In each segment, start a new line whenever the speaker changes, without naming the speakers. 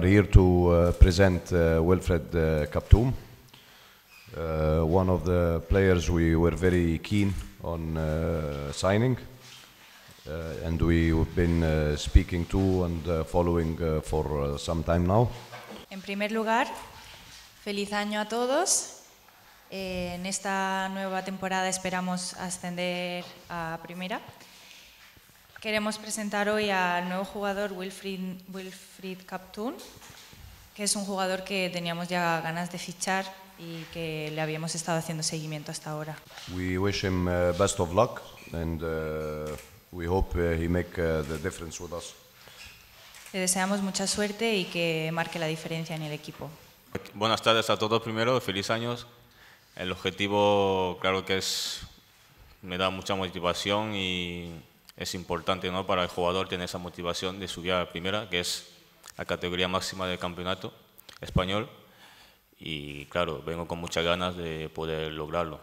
We're Here to uh, present uh, Wilfred uh, Kaptoum, uh, one of the players we were very keen on uh, signing, uh, and we've been uh, speaking to and following for some time now.
En primer lugar, feliz año a todos. Eh, en esta nueva temporada esperamos ascender a primera. Queremos presentar hoy al nuevo jugador Wilfried, Wilfried que es un jugador que teníamos ya ganas de fichar y que le habíamos estado haciendo seguimiento hasta ahora.
We wish him uh, best of luck and uh, we hope uh, he make the difference with us.
Le deseamos mucha suerte y que marque la diferencia en el equipo.
Buenas tardes a todos primero, feliz años. El objetivo claro que es me da mucha motivación y es importante ¿no? para el jugador tener esa motivación de subir a la primera, que es la categoría máxima del campeonato español. Y claro, vengo con muchas ganas de poder lograrlo.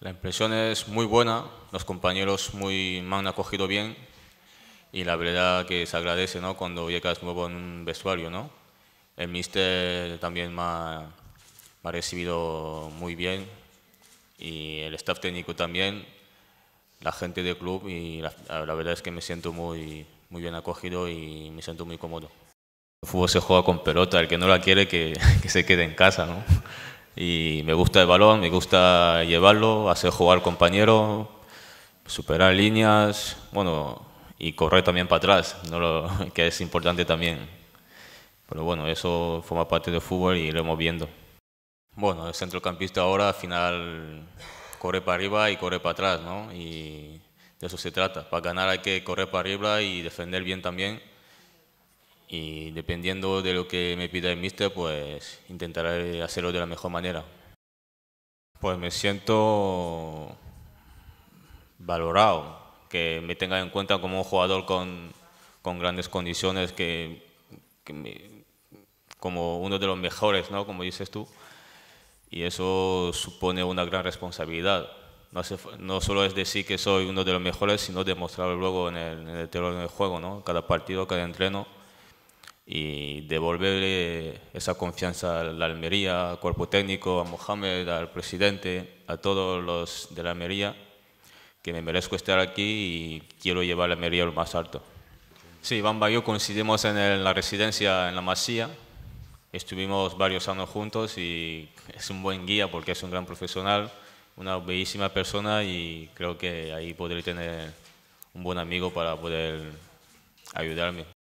La impresión es muy buena, los compañeros muy, me han acogido bien y la verdad que se agradece ¿no? cuando llegas nuevo en un vestuario. ¿no? El míster también me ha recibido muy bien y el staff técnico también la gente del club y la, verdad es que me siento muy, muy bien acogido y me siento muy cómodo. El fútbol se juega con pelota, el que no la quiere que, que, se quede en casa, ¿no? Y me gusta el balón, me gusta llevarlo, hacer jugar compañero, superar líneas, bueno, y correr también para atrás, ¿no? que es importante también. Pero bueno, eso forma parte del fútbol y lo hemos viendo. Bueno, el centrocampista ahora, al final corre para arriba y corre para atrás, ¿no? Y de eso se trata. Para ganar hay que correr para arriba y defender bien también. Y dependiendo de lo que me pida el mister, pues intentaré hacerlo de la mejor manera. Pues me siento valorado, que me tenga en cuenta como un jugador con, con grandes condiciones, que, como uno de los mejores, ¿no? Como dices tú y eso supone una gran responsabilidad. No, solo es decir que soy uno de los mejores, sino demostrarlo luego en el, terreno del juego, ¿no? cada partido, cada entreno, y devolverle esa confianza a la Almería, al cuerpo técnico, a Mohamed, al presidente, a todos los de la Almería, que me merezco estar aquí y quiero llevar a la Almería lo más alto. Sí, Bamba y yo coincidimos en, en la residencia en la Masía, Estuvimos varios años juntos y es un buen guía porque es un gran profesional, una bellísima persona y creo que ahí podré tener un buen amigo para poder ayudarme.